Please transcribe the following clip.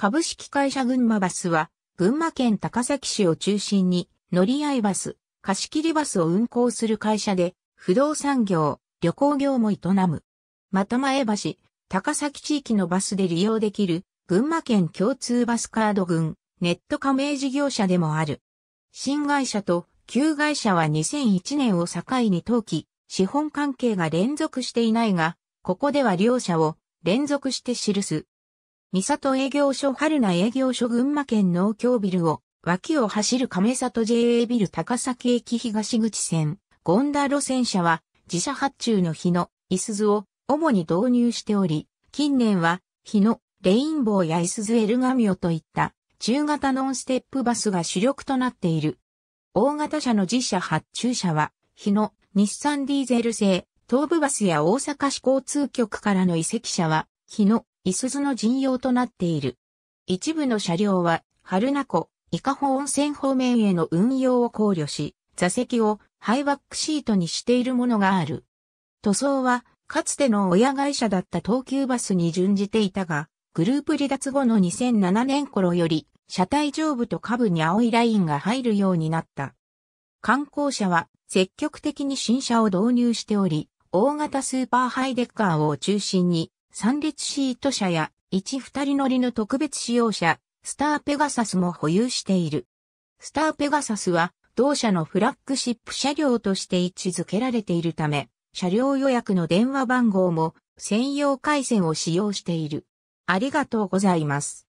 株式会社群馬バスは、群馬県高崎市を中心に、乗り合いバス、貸切バスを運行する会社で、不動産業、旅行業も営む。また前橋、高崎地域のバスで利用できる、群馬県共通バスカード群、ネット加盟事業者でもある。新会社と旧会社は2001年を境に登記、資本関係が連続していないが、ここでは両者を連続して記す。三里営業所春名営業所群馬県農協ビルを、脇を走る亀里 JA ビル高崎駅東口線、ゴンダ路線車は、自社発注の日の、いすずを、主に導入しており、近年は、日の、レインボーやいすずエルガミオといった、中型ノンステップバスが主力となっている。大型車の自社発注車は、日の、日産ディーゼル製、東部バスや大阪市交通局からの移籍車は、日の、いすずの陣用となっている。一部の車両は、春名湖、伊香保温泉方面への運用を考慮し、座席をハイバックシートにしているものがある。塗装は、かつての親会社だった東急バスに準じていたが、グループ離脱後の2007年頃より、車体上部と下部に青いラインが入るようになった。観光車は積極的に新車を導入しており、大型スーパーハイデッカーを中心に3列シート車や1、2人乗りの特別使用車、スターペガサスも保有している。スターペガサスは、同社のフラッグシップ車両として位置づけられているため、車両予約の電話番号も専用回線を使用している。ありがとうございます。